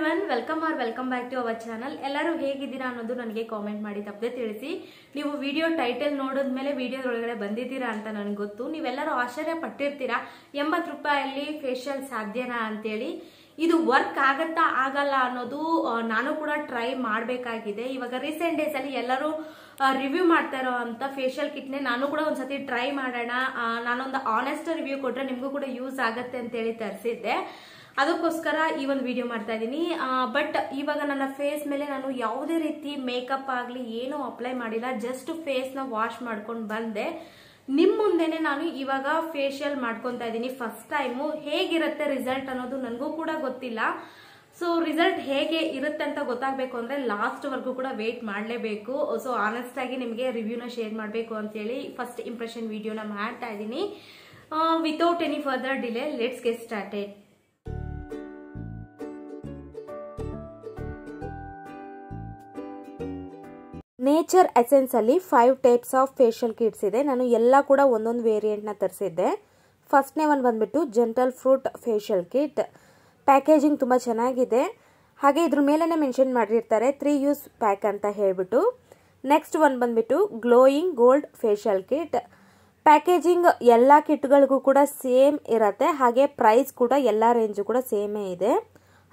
everyone welcome or welcome back to our channel ಎಲ್ಲರೂ ಹೇಗಿದ್ದೀರಾ ಅನ್ನೋದು ನನಗೆ ಕಾಮೆಂಟ್ ಮಾಡಿ ತಪ್ಪದೆ ತಿಳಿಸಿ ನೀವು ವಿಡಿಯೋ ಟೈಟಲ್ ನೋಡಿದ್ಮೇಲೆ ವಿಡಿಯೋದೊಳಗಡೆ ಬಂದಿದ್ದೀರಾ ಅಂತ ನನಗೆ ಗೊತ್ತು ನೀವೆಲ್ಲರೂ ಆಶ್ಚರ್ಯ ಪಟ್ಟಿರ್ತೀರಾ ಎಂಬತ್ತು ರೂಪಾಯಲ್ಲಿ ಫೇಶಿಯಲ್ ಸಾಧ್ಯನಾ ಅಂತೇಳಿ ಇದು ವರ್ಕ್ ಆಗತ್ತಾ ಆಗಲ್ಲ ಅನ್ನೋದು ನಾನು ಕೂಡ ಟ್ರೈ ಮಾಡಬೇಕಾಗಿದೆ ಇವಾಗ ರೀಸೆಂಟ್ ಡೇಸಲ್ಲಿ ಎಲ್ಲರೂ ರಿವ್ಯೂ ಮಾಡ್ತಾ ಇರೋ ಅಂತ ಫೇಶಿಯಲ್ ಕಿಟ್ನೇ ನಾನು ಕೂಡ ಒಂದ್ಸತಿ ಟ್ರೈ ಮಾಡೋಣ ನಾನೊಂದು ಆನೆಸ್ಟ್ ರಿವ್ಯೂ ಕೊಟ್ಟರೆ ನಿಮಗೂ ಕೂಡ ಯೂಸ್ ಆಗತ್ತೆ ಅಂತೇಳಿ ತರಿಸಿದ್ದೆ ಅದಕ್ಕೋಸ್ಕರ ಈ ಒಂದು ವಿಡಿಯೋ ಮಾಡ್ತಾ ಇದ್ದೀನಿ ಬಟ್ ಇವಾಗ ನನ್ನ ಫೇಸ್ ಮೇಲೆ ನಾನು ಯಾವುದೇ ರೀತಿ ಮೇಕಪ್ ಆಗಲಿ ಏನೂ ಅಪ್ಲೈ ಮಾಡಿಲ್ಲ ಜಸ್ಟ್ ಫೇಸ್ನ ವಾಶ್ ಮಾಡ್ಕೊಂಡು ಬಂದೆ ನಿಮ್ಮ ಮುಂದೆನೆ ನಾನು ಇವಾಗ ಫೇಶಿಯಲ್ ಮಾಡ್ಕೊತಾ ಇದ್ದೀನಿ ಫಸ್ಟ್ ಟೈಮು ಹೇಗಿರುತ್ತೆ ರಿಸಲ್ಟ್ ಅನ್ನೋದು ನನಗೂ ಕೂಡ ಗೊತ್ತಿಲ್ಲ ಸೊ ರಿಸಲ್ಟ್ ಹೇಗೆ ಇರುತ್ತೆ ಅಂತ ಗೊತ್ತಾಗಬೇಕು ಅಂದರೆ ಲಾಸ್ಟ್ವರೆಗೂ ಕೂಡ ವೇಟ್ ಮಾಡಲೇಬೇಕು ಸೊ ಆನೆಸ್ಟ್ ಆಗಿ ನಿಮಗೆ ರಿವ್ಯೂನ ಶೇರ್ ಮಾಡಬೇಕು ಅಂತೇಳಿ ಫಸ್ಟ್ ಇಂಪ್ರೆಷನ್ ವಿಡಿಯೋನ ಮಾಡ್ತಾ ಇದ್ದೀನಿ without any further delay let's get started nature ಎಸೆನ್ಸಲ್ಲಿ five types of facial kits ಇದೆ ನಾನು ಎಲ್ಲ ಕೂಡ ಒಂದೊಂದು ವೇರಿಯೆಂಟ್ನ ತರಿಸಿದ್ದೆ ಫಸ್ಟ್ನೇ ಒಂದು ಬಂದುಬಿಟ್ಟು gentle fruit facial kit packaging ತುಂಬ ಚೆನ್ನಾಗಿದೆ ಹಾಗೆ ಇದ್ರ ಮೇಲೇ ಮೆನ್ಷನ್ ಮಾಡಿರ್ತಾರೆ ತ್ರೀ ಯೂಸ್ ಪ್ಯಾಕ್ ಅಂತ ಹೇಳಿಬಿಟ್ಟು ನೆಕ್ಸ್ಟ್ ಒಂದು ಬಂದುಬಿಟ್ಟು glowing gold facial kit packaging ಎಲ್ಲ ಕಿಟ್ಗಳಿಗೂ ಕೂಡ ಸೇಮ್ ಇರುತ್ತೆ ಹಾಗೆ ಪ್ರೈಸ್ ಕೂಡ ಎಲ್ಲ ರೇಂಜು ಕೂಡ ಸೇಮೇ ಇದೆ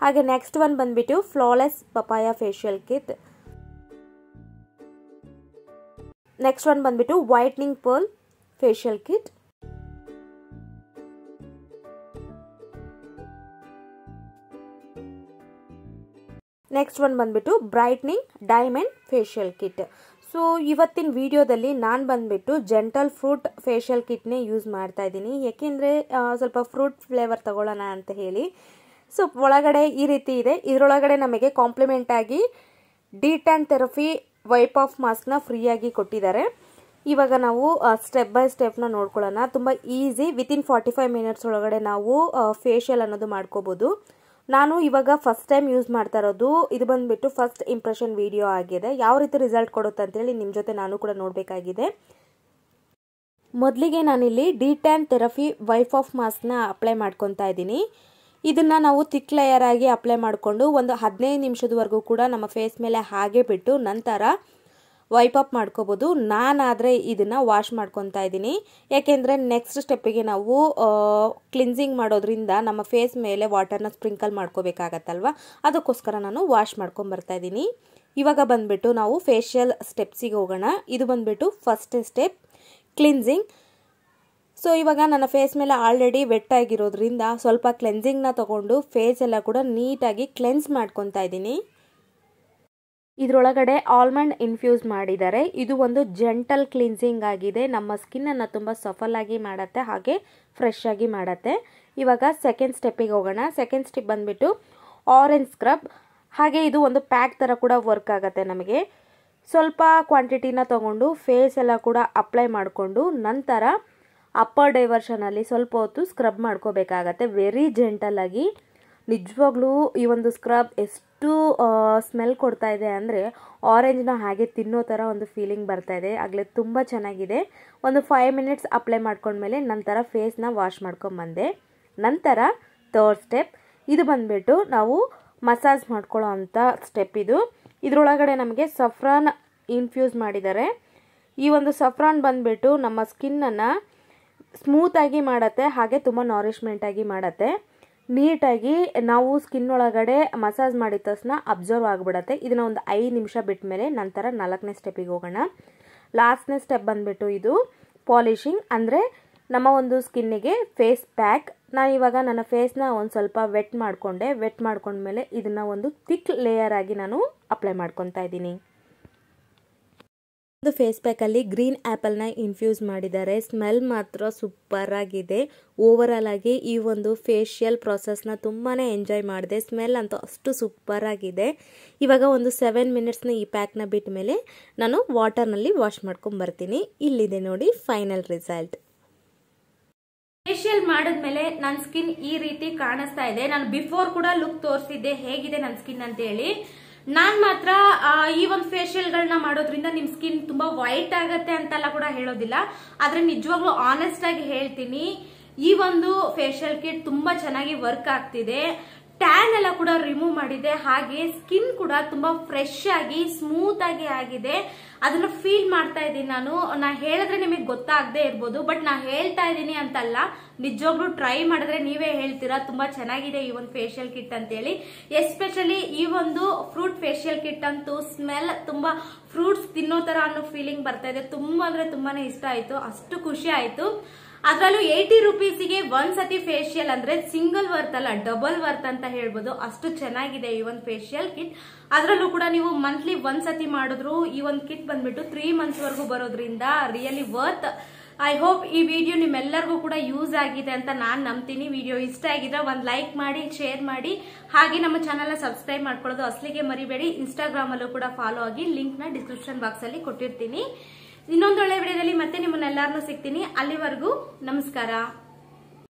ಹಾಗೆ ನೆಕ್ಸ್ಟ್ ಒಂದು ಬಂದುಬಿಟ್ಟು flawless papaya facial kit next one ಬಂದ್ಬಿಟ್ಟು whitening pearl facial kit next one ಬಂದ್ಬಿಟ್ಟು brightening diamond facial kit so ಇವತ್ತಿನ ವಿಡಿಯೋದಲ್ಲಿ ನಾನು ಬಂದ್ಬಿಟ್ಟು ಜೆಂಟಲ್ ಫ್ರೂಟ್ ಫೇಶಿಯಲ್ ಕಿಟ್ನೇ ಯೂಸ್ ಮಾಡ್ತಾ ಇದ್ದೀನಿ ಏಕೆಂದರೆ ಸ್ವಲ್ಪ ಫ್ರೂಟ್ ಫ್ಲೇವರ್ ತಗೊಳ್ಳೋಣ ಅಂತ ಹೇಳಿ ಸೊ ಒಳಗಡೆ ಈ ರೀತಿ ಇದೆ ಇದರೊಳಗಡೆ ನಮಗೆ ಕಾಂಪ್ಲಿಮೆಂಟಾಗಿ detan therapy wipe off ಮಾಸ್ಕ್ನ ಫ್ರೀಯಾಗಿ ಕೊಟ್ಟಿದ್ದಾರೆ ಇವಾಗ ನಾವು ಸ್ಟೆಪ್ ಬೈ ಸ್ಟೆಪ್ನ ನೋಡ್ಕೊಳ್ಳೋಣ ತುಂಬ easy within forty five minutes ಒಳಗಡೆ ನಾವು ಫೇಶಿಯಲ್ ಅನ್ನೋದು ಮಾಡ್ಕೋಬೋದು ನಾನು ಇವಾಗ ಫಸ್ಟ್ ಟೈಮ್ ಯೂಸ್ ಮಾಡ್ತಾ ಇರೋದು ಇದು ಬಂದುಬಿಟ್ಟು ಫಸ್ಟ್ ಇಂಪ್ರೆಷನ್ ವಿಡಿಯೋ ಆಗಿದೆ ಯಾವ ರೀತಿ ರಿಸಲ್ಟ್ ಕೊಡುತ್ತೆ ಅಂತೇಳಿ ನಿಮ್ಮ ಜೊತೆ ನಾನು ಕೂಡ ನೋಡಬೇಕಾಗಿದೆ ಮೊದಲಿಗೆ ನಾನಿಲ್ಲಿ detan therapy wipe off ಮಾಸ್ಕ್ನ ಅಪ್ಲೈ ಮಾಡ್ಕೊತಾ ಇದ್ದೀನಿ ಇದನ್ನು ನಾವು ತಿಕ್ ಲೇಯರ್ ಆಗಿ ಅಪ್ಲೈ ಮಾಡಿಕೊಂಡು ಒಂದು ಹದಿನೈದು ನಿಮಿಷದವರೆಗೂ ಕೂಡ ನಮ್ಮ ಫೇಸ್ ಮೇಲೆ ಹಾಗೆ ಬಿಟ್ಟು ನಂತರ ವೈಪ್ ಅಪ್ ಮಾಡ್ಕೋಬೋದು ನಾನಾದರೆ ಇದನ್ನು ವಾಶ್ ಮಾಡ್ಕೊತಾ ಇದ್ದೀನಿ ಯಾಕೆಂದರೆ ನೆಕ್ಸ್ಟ್ ಸ್ಟೆಪ್ಪಿಗೆ ನಾವು ಕ್ಲಿನ್ಸಿಂಗ್ ಮಾಡೋದ್ರಿಂದ ನಮ್ಮ ಫೇಸ್ ಮೇಲೆ ವಾಟರ್ನ ಸ್ಪ್ರಿಂಕಲ್ ಮಾಡ್ಕೋಬೇಕಾಗತ್ತಲ್ವ ಅದಕ್ಕೋಸ್ಕರ ನಾನು ವಾಶ್ ಮಾಡ್ಕೊಂಬರ್ತಾ ಇದ್ದೀನಿ ಇವಾಗ ಬಂದುಬಿಟ್ಟು ನಾವು ಫೇಶಿಯಲ್ ಸ್ಟೆಪ್ಸಿಗೆ ಹೋಗೋಣ ಇದು ಬಂದುಬಿಟ್ಟು ಫಸ್ಟ್ ಸ್ಟೆಪ್ ಕ್ಲಿನ್ಸಿಂಗ್ ಸೊ ಇವಾಗ ನನ್ನ ಫೇಸ್ ಮೇಲೆ ಆಲ್ರೆಡಿ ಆಗಿರೋದ್ರಿಂದ ಸ್ವಲ್ಪ ಕ್ಲೆನ್ಸಿಂಗ್ನ ತೊಗೊಂಡು ಫೇಸ್ ಎಲ್ಲ ಕೂಡ ನೀಟಾಗಿ ಕ್ಲೆನ್ಸ್ ಮಾಡ್ಕೊತಾ ಇದ್ದೀನಿ ಇದರೊಳಗಡೆ ಆಲ್ಮಂಡ್ ಇನ್ಫ್ಯೂಸ್ ಮಾಡಿದ್ದಾರೆ ಇದು ಒಂದು ಜೆಂಟಲ್ ಕ್ಲಿನ್ಸಿಂಗ್ ಆಗಿದೆ ನಮ್ಮ ಸ್ಕಿನ್ನನ್ನು ತುಂಬ ಸಫಲಾಗಿ ಮಾಡುತ್ತೆ ಹಾಗೆ ಫ್ರೆಶ್ ಆಗಿ ಮಾಡುತ್ತೆ ಇವಾಗ ಸೆಕೆಂಡ್ ಸ್ಟೆಪ್ಪಿಗೆ ಹೋಗೋಣ ಸೆಕೆಂಡ್ ಸ್ಟೆಪ್ ಬಂದುಬಿಟ್ಟು ಆರೆಂಜ್ ಸ್ಕ್ರಬ್ ಹಾಗೆ ಇದು ಒಂದು ಪ್ಯಾಕ್ ಥರ ಕೂಡ ವರ್ಕ್ ಆಗುತ್ತೆ ನಮಗೆ ಸ್ವಲ್ಪ ಕ್ವಾಂಟಿಟಿನ ತೊಗೊಂಡು ಫೇಸ್ ಎಲ್ಲ ಕೂಡ ಅಪ್ಲೈ ಮಾಡಿಕೊಂಡು ನಂತರ ಅಪ್ಪರ್ ಡೈವರ್ಷನಲ್ಲಿ ಸ್ವಲ್ಪ ಹೊತ್ತು ಸ್ಕ್ರಬ್ ಮಾಡ್ಕೋಬೇಕಾಗತ್ತೆ ವೆರಿ ಜೆಂಟಲಾಗಿ ನಿಜವಾಗ್ಲೂ ಈ ಒಂದು ಸ್ಕ್ರಬ್ ಎಷ್ಟು ಸ್ಮೆಲ್ ಕೊಡ್ತಾ ಇದೆ ಅಂದರೆ ಆರೆಂಜ್ನ ಹಾಗೆ ತಿನ್ನೋ ಥರ ಒಂದು ಫೀಲಿಂಗ್ ಬರ್ತಾ ಇದೆ ಆಗಲೇ ತುಂಬ ಚೆನ್ನಾಗಿದೆ ಒಂದು ಫೈವ್ ಮಿನಿಟ್ಸ್ ಅಪ್ಲೈ ಮಾಡ್ಕೊಂಡ್ಮೇಲೆ ನಂತರ ಫೇಸ್ನ ವಾಶ್ ಮಾಡ್ಕೊಂಬಂದೆ ನಂತರ ಥರ್ಡ್ ಸ್ಟೆಪ್ ಇದು ಬಂದುಬಿಟ್ಟು ನಾವು ಮಸಾಜ್ ಮಾಡ್ಕೊಳ್ಳೋ ಅಂಥ ಸ್ಟೆಪ್ ಇದು ಇದರೊಳಗಡೆ ನಮಗೆ ಸಫ್ರಾನ್ ಇನ್ಫ್ಯೂಸ್ ಮಾಡಿದ್ದಾರೆ ಈ ಒಂದು ಸಫ್ರಾನ್ ಬಂದುಬಿಟ್ಟು ನಮ್ಮ ಸ್ಕಿನ್ನನ್ನು ಸ್ಮೂತಾಗಿ ಮಾಡತ್ತೆ ಹಾಗೆ ತುಂಬ ನಾರಿಷ್ಮೆಂಟಾಗಿ ಮಾಡತ್ತೆ ನೀಟಾಗಿ ನಾವು ಸ್ಕಿನ್ ಒಳಗಡೆ ಮಸಾಜ್ ಮಾಡಿದ ತಕ್ಷಣ ಅಬ್ಸರ್ವ್ ಆಗಿಬಿಡತ್ತೆ ಇದನ್ನು ಒಂದು ಐದು ನಿಮಿಷ ಬಿಟ್ಟ ಮೇಲೆ ನಂತರ ನಾಲ್ಕನೇ ಸ್ಟೆಪ್ಪಿಗೆ ಹೋಗೋಣ ಲಾಸ್ಟ್ನೇ ಸ್ಟೆಪ್ ಬಂದ್ಬಿಟ್ಟು ಇದು ಪಾಲಿಶಿಂಗ್ ಅಂದರೆ ನಮ್ಮ ಒಂದು ಸ್ಕಿನ್ನಿಗೆ ಫೇಸ್ ಪ್ಯಾಕ್ ನಾನು ಇವಾಗ ನನ್ನ ಫೇಸ್ನ ಒಂದು ಸ್ವಲ್ಪ ವೆಟ್ ಮಾಡಿಕೊಂಡೆ ವೆಟ್ ಮಾಡ್ಕೊಂಡ್ಮೇಲೆ ಇದನ್ನು ಒಂದು ಥಿಕ್ ಲೇಯರ್ ಆಗಿ ನಾನು ಅಪ್ಲೈ ಮಾಡ್ಕೊತಾ ಇದ್ದೀನಿ ಇದು ಫೇಸ್ ಪ್ಯಾಕಲ್ಲಿ ಗ್ರೀನ್ ಆ್ಯಪಲ್ನ ಇನ್ಫ್ಯೂಸ್ ಮಾಡಿದ್ದಾರೆ ಸ್ಮೆಲ್ ಮಾತ್ರ ಸೂಪರ್ ಆಗಿದೆ ಓವರಾಲ್ ಆಗಿ ಈ ಒಂದು ಫೇಶಿಯಲ್ ಪ್ರಾಸೆಸ್ನ ತುಂಬಾ ಎಂಜಾಯ್ ಮಾಡಿದೆ ಸ್ಮೆಲ್ ಅಂತೂ ಅಷ್ಟು ಸೂಪರ್ ಆಗಿದೆ ಇವಾಗ ಒಂದು ಸೆವೆನ್ ಮಿನಿಟ್ಸ್ನ ಈ ಪ್ಯಾಕ್ನ ಬಿಟ್ಟ ಮೇಲೆ ನಾನು ವಾಟರ್ನಲ್ಲಿ ವಾಶ್ ಬರ್ತೀನಿ ಇಲ್ಲಿದೆ ನೋಡಿ ಫೈನಲ್ ರಿಸಲ್ಟ್ ಫೇಶಿಯಲ್ ಮಾಡಿದ್ಮೇಲೆ ನನ್ನ ಸ್ಕಿನ್ ಈ ರೀತಿ ಕಾಣಿಸ್ತಾ ಇದೆ ನಾನು ಬಿಫೋರ್ ಕೂಡ ಲುಕ್ ತೋರಿಸಿದ್ದೆ ಹೇಗಿದೆ ನನ್ನ ಸ್ಕಿನ್ ಅಂತ ಹೇಳಿ ನಾನ್ ಮಾತ್ರ ಈ ಒಂದು ಫೇಶಿಯಲ್ ಗಳನ್ನ ಮಾಡೋದ್ರಿಂದ ನಿಮ್ ಸ್ಕಿನ್ ತುಂಬಾ ವೈಟ್ ಆಗತ್ತೆ ಅಂತೆಲ್ಲ ಕೂಡ ಹೇಳೋದಿಲ್ಲ ಆದ್ರೆ ನಿಜವಾಗ್ಲೂ ಆನೆಸ್ಟ್ ಆಗಿ ಹೇಳ್ತೀನಿ ಈ ಒಂದು ಫೇಶಿಯಲ್ ಕಿಟ್ ತುಂಬಾ ಚೆನ್ನಾಗಿ ವರ್ಕ್ ಆಗ್ತಿದೆ ಟ್ಯಾನ್ ಎಲ್ಲ ಕೂಡ ರಿಮೂವ್ ಮಾಡಿದೆ ಹಾಗೆ ಸ್ಕಿನ್ ಕೂಡ ತುಂಬಾ ಫ್ರೆಶ್ ಆಗಿ ಸ್ಮೂತ್ ಆಗಿ ಆಗಿದೆ ಅದನ್ನ ಫೀಲ್ ಮಾಡ್ತಾ ಇದ್ದೀನಿ ನಾನು ನಾ ಹೇಳಿದ್ರೆ ನಿಮಗೆ ಗೊತ್ತಾಗದೆ ಇರ್ಬೋದು ಬಟ್ ನಾ ಹೇಳ್ತಾ ಇದ್ದೀನಿ ಅಂತಲ್ಲ ನಿಜವಾಗ್ಲೂ ಟ್ರೈ ಮಾಡಿದ್ರೆ ನೀವೇ ಹೇಳ್ತೀರಾ ತುಂಬಾ ಚೆನ್ನಾಗಿದೆ ಈ ಒಂದು ಫೇಶಿಯಲ್ ಕಿಟ್ ಅಂತೇಳಿ ಎಸ್ಪೆಷಲಿ ಈ ಒಂದು ಫ್ರೂಟ್ ಫೇಶಿಯಲ್ ಕಿಟ್ ಅಂತೂ ಸ್ಮೆಲ್ ತುಂಬಾ ಫ್ರೂಟ್ಸ್ ತಿನ್ನೋ ತರ ಅನ್ನೋ ಫೀಲಿಂಗ್ ಬರ್ತಾ ಇದೆ ತುಂಬಾ ಅಂದ್ರೆ ತುಂಬಾನೇ ಇಷ್ಟ ಆಯ್ತು ಅಷ್ಟು ಖುಷಿ ಆಯ್ತು ಅದರಲ್ಲೂ ಏಯ್ಟಿ ರುಪೀಸಿಗೆ ಒಂದ್ ಸತಿ ಫೇಶಿಯಲ್ ಅಂದ್ರೆ ಸಿಂಗಲ್ ವರ್ತ್ ಅಲ್ಲ ಡಬಲ್ ವರ್ತ್ ಅಂತ ಹೇಳ್ಬೋದು ಅಷ್ಟು ಚೆನ್ನಾಗಿದೆ ಈ ಒಂದು ಫೇಶಿಯಲ್ ಕಿಟ್ ಅದರಲ್ಲೂ ಕೂಡ ನೀವು ಮಂತ್ಲಿ ಒಂದ್ ಸತಿ ಮಾಡಿದ್ರು ಈ ಒಂದು ಕಿಟ್ ಬಂದ್ಬಿಟ್ಟು ತ್ರೀ ಮಂತ್ಸ್ ವರೆಗೂ ಬರೋದ್ರಿಂದ ರಿಯಲಿ ವರ್ತ್ ಐ ಹೋಪ್ ಈ ವಿಡಿಯೋ ನಿಮ್ಮೆಲ್ಲರಿಗೂ ಕೂಡ ಯೂಸ್ ಆಗಿದೆ ಅಂತ ನಾನು ನಂಬ್ತೀನಿ ವಿಡಿಯೋ ಇಷ್ಟ ಆಗಿದ್ರೆ ಒಂದು ಲೈಕ್ ಮಾಡಿ ಶೇರ್ ಮಾಡಿ ಹಾಗೆ ನಮ್ಮ ಚಾನಲ್ನ ಸಬ್ಸ್ಕ್ರೈಬ್ ಮಾಡ್ಕೊಳ್ಳೋದು ಅಸಲಿಗೆ ಮರಿಬೇಡಿ ಇನ್ಸ್ಟಾಗ್ರಾಮಲ್ಲೂ ಕೂಡ ಫಾಲೋ ಆಗಿ ಲಿಂಕ್ನ ಡಿಸ್ಕ್ರಿಪ್ಷನ್ ಬಾಕ್ಸಲ್ಲಿ ಕೊಟ್ಟಿರ್ತೀನಿ ಇನ್ನೊಂದು ಒಳ್ಳೆ ವಿಡಿಯೋದಲ್ಲಿ ಮತ್ತೆ ನಿಮ್ಮನ್ನೆಲ್ಲಾರನ್ನೂ ಸಿಗ್ತೀನಿ ಅಲ್ಲಿವರೆಗೂ ನಮಸ್ಕಾರ